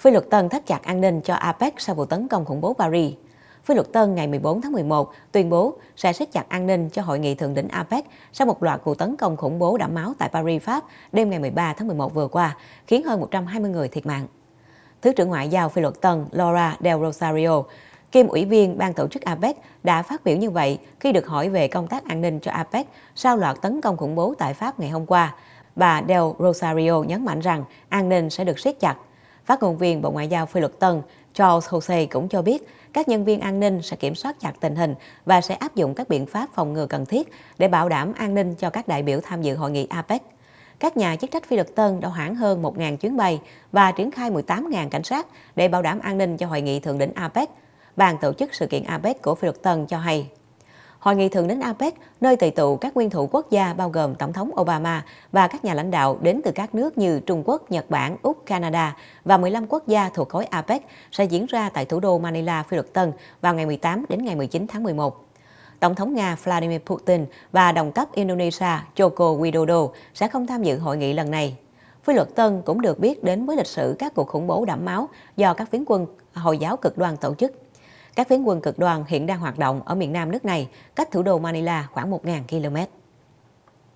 Phi luật Tân thắt chặt an ninh cho APEC sau vụ tấn công khủng bố Paris. Phi luật Tân ngày 14 tháng 11 tuyên bố sẽ siết chặt an ninh cho hội nghị thượng đỉnh APEC sau một loạt vụ tấn công khủng bố đẫm máu tại Paris, Pháp đêm ngày 13 tháng 11 vừa qua, khiến hơn 120 người thiệt mạng. Thứ trưởng Ngoại giao Phi luật Tân Laura Del Rosario, kiêm ủy viên ban tổ chức APEC, đã phát biểu như vậy khi được hỏi về công tác an ninh cho APEC sau loạt tấn công khủng bố tại Pháp ngày hôm qua. Bà Del Rosario nhấn mạnh rằng an ninh sẽ được siết chặt Phát ngôn viên Bộ Ngoại giao Phi luật Tân Charles Jose cũng cho biết các nhân viên an ninh sẽ kiểm soát chặt tình hình và sẽ áp dụng các biện pháp phòng ngừa cần thiết để bảo đảm an ninh cho các đại biểu tham dự hội nghị APEC. Các nhà chức trách Phi luật Tân đã hoãn hơn 1.000 chuyến bay và triển khai 18.000 cảnh sát để bảo đảm an ninh cho hội nghị thượng đỉnh APEC. Ban tổ chức sự kiện APEC của Phi luật Tân cho hay Hội nghị thượng đến APEC, nơi tề tụ các nguyên thủ quốc gia bao gồm Tổng thống Obama và các nhà lãnh đạo đến từ các nước như Trung Quốc, Nhật Bản, Úc, Canada và 15 quốc gia thuộc khối APEC sẽ diễn ra tại thủ đô Manila, Phi Luật Tân vào ngày 18 đến ngày 19 tháng 11. Tổng thống Nga Vladimir Putin và đồng cấp Indonesia Joko Widodo sẽ không tham dự hội nghị lần này. Phi luật Tân cũng được biết đến với lịch sử các cuộc khủng bố đẫm máu do các phiến quân Hồi giáo cực đoan tổ chức. Các phiến quân cực đoan hiện đang hoạt động ở miền nam nước này, cách thủ đô Manila khoảng 1.000 km.